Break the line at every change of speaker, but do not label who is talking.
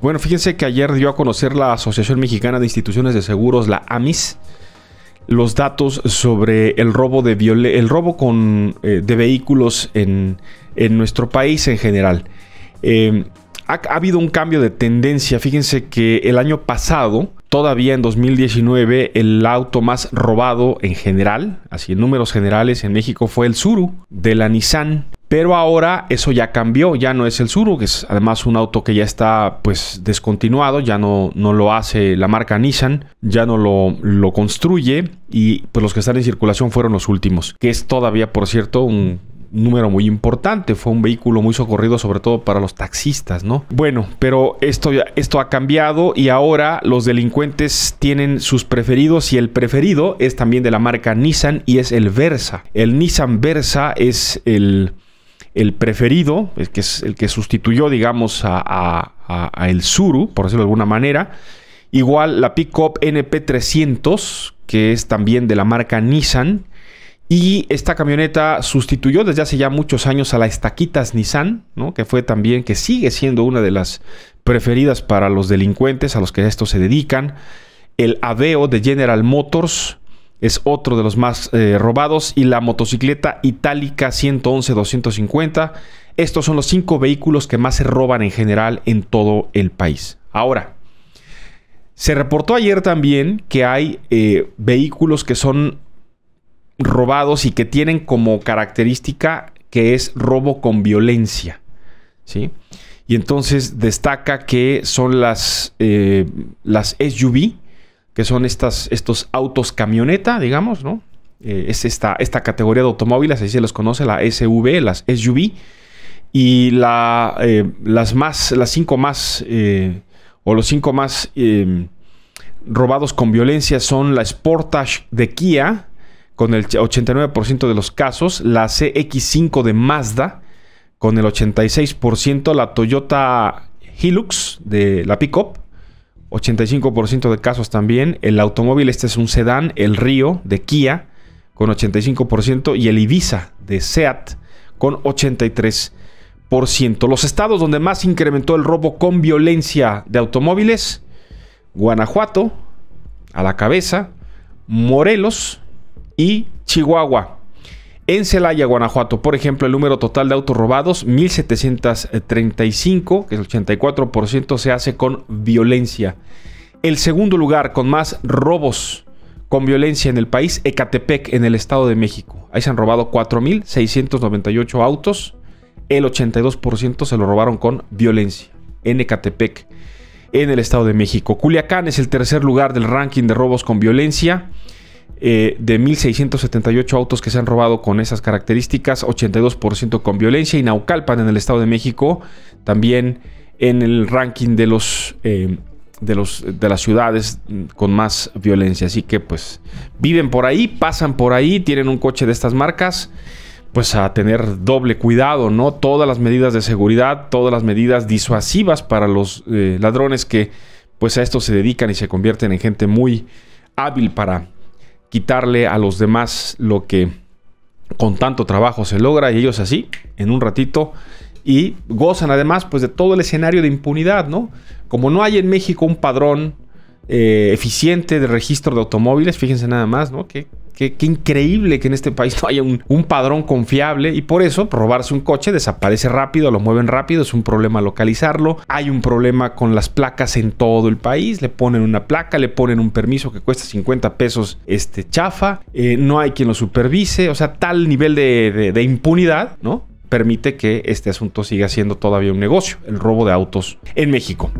Bueno, fíjense que ayer dio a conocer la Asociación Mexicana de Instituciones de Seguros, la AMIS, los datos sobre el robo de eh, vehículos en, nuestro país en general. Em, ha, ha, habido un cambio de tendencia. Fíjense que el año pasado, todavía en 2019, el auto más robado en general, así en números generales en México, fue el Suru de la Nissan. Pero ahora eso ya cambió, ya no es el Suru, que es además un auto que ya está pues descontinuado, ya no, no lo hace la marca Nissan, ya no lo, lo construye y pues los que están en circulación fueron los últimos, que es todavía por cierto un número muy importante. Fue un vehículo muy socorrido, sobre todo para los taxistas, ¿no? Bueno, pero esto, esto ha cambiado y ahora los delincuentes tienen sus preferidos y el preferido es también de la marca Nissan y es el Versa. El Nissan Versa es el el preferido, el que, es, el que sustituyó, digamos, a, el Suru, por decirlo de alguna manera. Igual la pickup NP300, que es también de la marca Nissan. Y esta camioneta sustituyó desde hace ya muchos años a la Estaquitas Nissan, ¿no? que fue también, que sigue siendo una de las preferidas para los delincuentes a los que estos esto se dedican. El Aveo de General Motors, es otro de los más eh, robados. Y la motocicleta itálica 111-250. Estos son los cinco vehículos que más se roban en general en todo el país. Ahora, se reportó ayer también que hay eh, vehículos que son robados y que tienen como característica que es robo con violencia. ¿sí? Y entonces destaca que son las, eh, las SUV, que son estas, estos autos camioneta, digamos, ¿no? Eh, es esta, esta categoría de automóviles, así se los conoce, la SUV, las SUV, y la, eh, las, más, las cinco más, eh, o los cinco más robados con violencia son la Sportage de Kia, con el 89% de los casos, la CX5 de Mazda, con el 86%, la Toyota Hilux de la Pickup, 85% de casos también. El automóvil, este es un sedán, el Río de Kia con 85% y el Ibiza de Seat con 83%. Los estados donde más incrementó el robo con violencia de automóviles, Guanajuato, a la cabeza, Morelos y Chihuahua. En Celaya, Guanajuato, por ejemplo, el número total de autos robados, 1735, que es el 84%, se hace con violencia. El segundo lugar con más robos con violencia en el país, Ecatepec, en el Estado de México. Ahí se han robado 4.698 autos. El 82% se lo robaron con violencia en Ecatepec, en el Estado de México. Culiacán es el tercer lugar del ranking de robos con violencia. Eh, de 1.678 autos que se han robado con esas características, 82% con violencia. Y Naucalpan en el Estado de México, también en el ranking de los... Eh, de, los, de las ciudades con más violencia. Así que pues viven por ahí, pasan por ahí, tienen un coche de estas marcas, pues a tener doble cuidado, ¿no? Todas las medidas de seguridad, todas las medidas disuasivas para los eh, ladrones que pues a esto se dedican y se convierten en gente muy hábil para quitarle a los demás lo que con tanto trabajo se logra y ellos así, en un ratito, y gozan además pues de todo el escenario de impunidad, ¿no? Como no hay en México un padrón eh, eficiente de registro de automóviles, fíjense nada más, ¿no? que Qué, increíble que en este país no haya un, padrón confiable y por eso robarse un coche desaparece rápido, lo mueven rápido, es un problema localizarlo. Hay un problema con las placas en todo el país, le ponen una placa, le ponen un permiso que cuesta 50 pesos este chafa, eh, no hay quien lo supervise, o sea, tal nivel de, impunidad, ¿no? Permite que este asunto siga siendo todavía un negocio, el robo de autos en México.